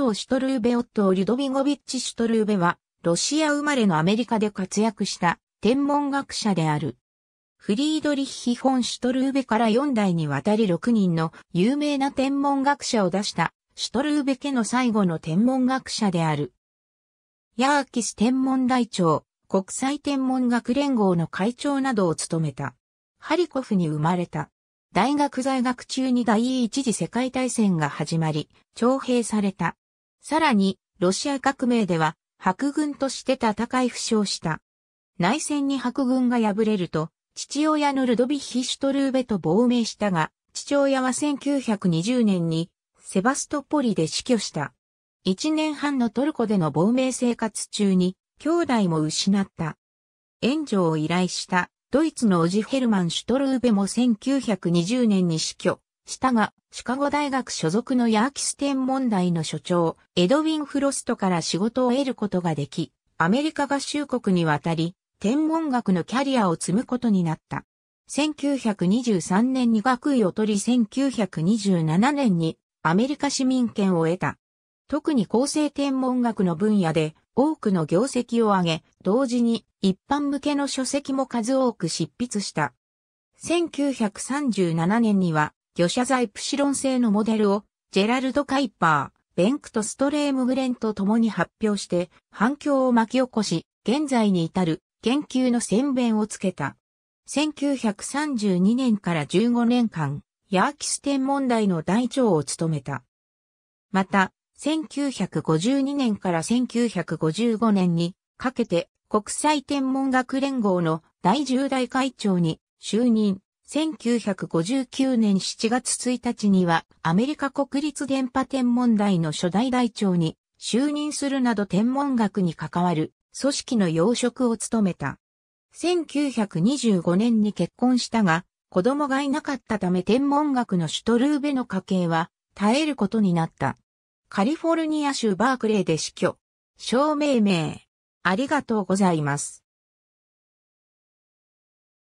トー・シュトルーベ・オットー・リュドビゴビッチ・シュトルーベは、ロシア生まれのアメリカで活躍した天文学者である。フリードリッヒ・フォン・シュトルーベから4代にわたり6人の有名な天文学者を出したシュトルーベ家の最後の天文学者である。ヤーキス天文台長、国際天文学連合の会長などを務めた。ハリコフに生まれた。大学在学中に第一次世界大戦が始まり、徴兵された。さらに、ロシア革命では、白軍として戦い負傷した。内戦に白軍が敗れると、父親のルドビヒ・シュトルーベと亡命したが、父親は1920年に、セバストポリで死去した。一年半のトルコでの亡命生活中に、兄弟も失った。援助を依頼した、ドイツのオジ・ヘルマン・シュトルーベも1920年に死去。したが、シカゴ大学所属のヤーキス天文台の所長、エドウィン・フロストから仕事を得ることができ、アメリカ合衆国に渡り、天文学のキャリアを積むことになった。1923年に学位を取り1927年にアメリカ市民権を得た。特に厚生天文学の分野で多くの業績を上げ、同時に一般向けの書籍も数多く執筆した。1937年には魚車座エプシロン製のモデルを、ジェラルド・カイパー、ベンクト・ストレーム・グレンと共に発表して、反響を巻き起こし、現在に至る研究の宣弁をつけた。1932年から15年間、ヤーキス天問題の大長を務めた。また、1952年から1955年にかけて国際天文学連合の第10代会長に就任。1959年7月1日にはアメリカ国立電波天文台の初代台長に就任するなど天文学に関わる組織の要職を務めた。1925年に結婚したが、子供がいなかったため天文学のシュトルーベの家系は絶えることになった。カリフォルニア州バークレーで死去。証明名。ありがとうございます。